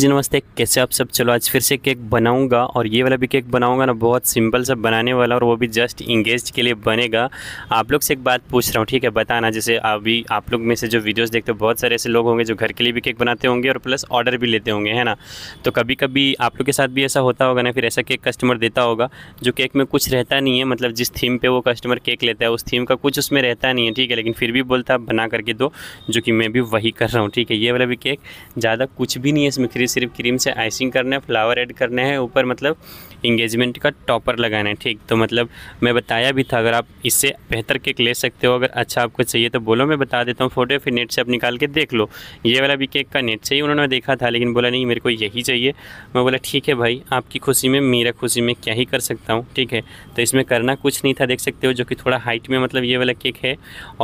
जी नमस्ते कैसे आप सब चलो आज फिर से केक बनाऊंगा और ये वाला भी केक बनाऊंगा ना बहुत सिंपल सा बनाने वाला और वो भी जस्ट इंगेज के लिए बनेगा आप लोग से एक बात पूछ रहा हूँ ठीक है बताना जैसे अभी आप लोग में से जो वीडियोस देखते हो बहुत सारे ऐसे लोग होंगे जो घर के लिए भी केक बनाते होंगे और प्लस ऑर्डर भी लेते होंगे है ना तो कभी कभी आप लोग के साथ भी ऐसा होता होगा ना फिर ऐसा केक कस्टमर देता होगा जो केक में कुछ रहता नहीं है मतलब जिस थीम पर वो कस्टमर केक लेता है उस थीम का कुछ उसमें रहता नहीं है ठीक है लेकिन फिर भी बोलता है बना करके दो जो कि मैं भी वही कर रहा हूँ ठीक है ये वाला भी केक ज़्यादा कुछ भी नहीं है इसमें सिर्फ क्रीम से आइसिंग करना है फ्लावर ऐड करना है ऊपर मतलब इंगेजमेंट का टॉपर लगाना है ठीक तो मतलब मैं बताया भी था अगर आप इससे बेहतर केक ले सकते हो अगर अच्छा आपको चाहिए तो बोलो मैं बता देता हूँ फ़ोटो फिर नेट से आप निकाल के देख लो ये वाला भी केक का नेट से ही उन्होंने देखा था लेकिन बोला नहीं मेरे को यही चाहिए मैं बोला ठीक है भाई आपकी खुशी में मेरा खुशी में क्या ही कर सकता हूँ ठीक है तो इसमें करना कुछ नहीं था देख सकते हो जो कि थोड़ा हाइट में मतलब ये वाला केक है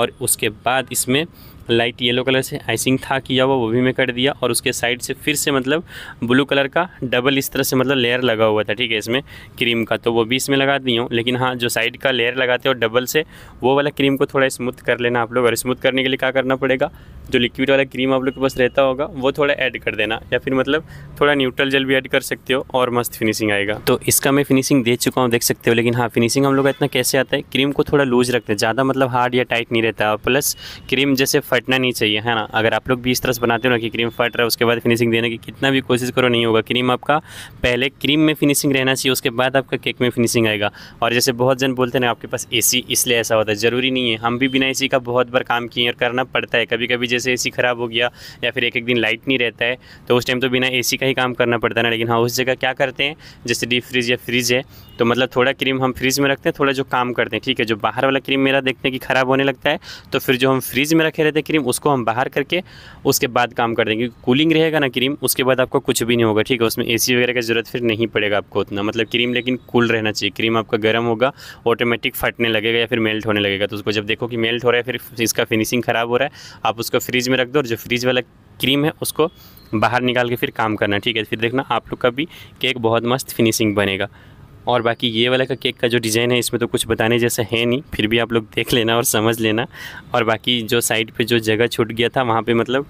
और उसके बाद इसमें लाइट येलो कलर से आइसिंग था किया हुआ वो भी मैं कर दिया और उसके साइड से फिर से मतलब ब्लू कलर का डबल इस तरह से मतलब लेयर लगा हुआ था ठीक है इसमें क्रीम का तो वो भी इसमें लगा दी हूँ लेकिन हाँ जो साइड का लेयर लगाते हो डबल से वो वाला क्रीम को थोड़ा स्मूथ कर लेना आप लोग और स्मूथ करने के लिए क्या करना पड़ेगा जो लिक्विड वाला क्रीम आप लोग के पास रहता होगा वो थोड़ा ऐड कर देना या फिर मतलब थोड़ा न्यूट्रल जेल भी ऐड कर सकते हो और मस्त फिनिशिंग आएगा तो इसका मैं फिनिशिंग दे चुका हूँ देख सकते हो लेकिन हाँ फिनिशिंग हम लोग का इतना कैसे आता है क्रीम को थोड़ा लूज रखते हैं ज़्यादा मतलब हार्ड या टाइट नहीं रहता प्लस क्रीम जैसे फटना नहीं चाहिए है ना अगर आप लोग भी इस तरह से बनाते हो ना कि क्रीम फट रहा है उसके बाद फिनिशिंग देने की कितना भी कोशिश करो नहीं होगा क्रीम आपका पहले क्रीम में फिनिशिंग रहना चाहिए उसके बाद आपका केक में फिनिशिंग आएगा और जैसे बहुत जन बोलते हैं ना आपके पास ए इसलिए ऐसा होता है ज़रूरी नहीं है हम भी बिना ए का बहुत बार काम किए और करना पड़ता है कभी कभी जैसे ए ख़राब हो गया या फिर एक एक दिन लाइट नहीं रहता है तो उस टाइम तो बिना ए का ही काम करना पड़ता है ना लेकिन हाँ उस जगह क्या करते हैं जैसे डीप फ्रिज या फ्रिज है तो मतलब थोड़ा क्रीम हम फ्रिज में रखते हैं थोड़ा जो काम करते हैं ठीक है जो बाहर वाला क्रीम मेरा देखते हैं कि ख़राब होने लगता है तो फिर जो हम फ्रीज़ में रखे रहते हैं क्रीम उसको हम बाहर करके उसके बाद काम कर देंगे क्योंकि कूलिंग रहेगा ना क्रीम उसके बाद आपको कुछ भी नहीं होगा ठीक है उसमें ए वगैरह की ज़रूरत फिर नहीं पड़ेगा आपको उतना मतलब क्रीम लेकिन कूल रहना चाहिए क्रीम आपका गर्म होगा ऑटोमेटिक फटने लगेगा या फिर मेल्ट होने लगेगा तो उसको जब देखो कि मेल्ट हो रहा है फिर इसका फिनिशिंग ख़राब हो रहा है आप उसको फ्रीज़ में रख दो और जो फ्रिज वाला क्रीम है उसको बाहर निकाल के फिर काम करना ठीक है फिर देखना आप लोग का भी केक बहुत मस्त फिनिशिंग बनेगा और बाकी ये वाला का केक का जो डिज़ाइन है इसमें तो कुछ बताने जैसा है नहीं फिर भी आप लोग देख लेना और समझ लेना और बाकी जो साइड पे जो जगह छूट गया था वहाँ पे मतलब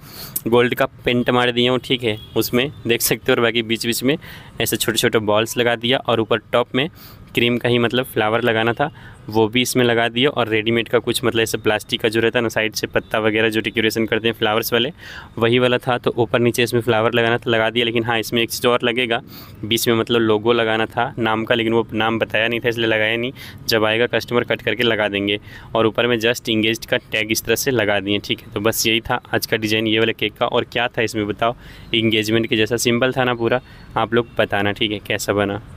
गोल्ड का पेंट मार दिया हूँ ठीक है उसमें देख सकते हो और बाकी बीच बीच में ऐसे छोटे छोटे बॉल्स लगा दिया और ऊपर टॉप में क्रीम का ही मतलब फ्लावर लगाना था वो भी इसमें लगा दिया और रेडीमेड का कुछ मतलब ऐसे प्लास्टिक का जो रहता है ना साइड से पत्ता वगैरह जो डेकोरेशन करते हैं फ्लावर्स वाले वही वाला था तो ऊपर नीचे इसमें फ्लावर लगाना था लगा दिया लेकिन हाँ इसमें एक चीज़ और लगेगा बीच में मतलब लोगो लगाना था नाम का लेकिन वो नाम बताया नहीं था इसलिए लगाया नहीं जब आएगा कस्टमर कट करके लगा देंगे और ऊपर में जस्ट इंगेज का टैग इस तरह से लगा दिए ठीक है तो बस यही था आज का डिज़ाइन ये वाला केक का और क्या था इसमें बताओ इंगेजमेंट के जैसा सिंपल था ना पूरा आप लोग बताना ठीक है कैसा बना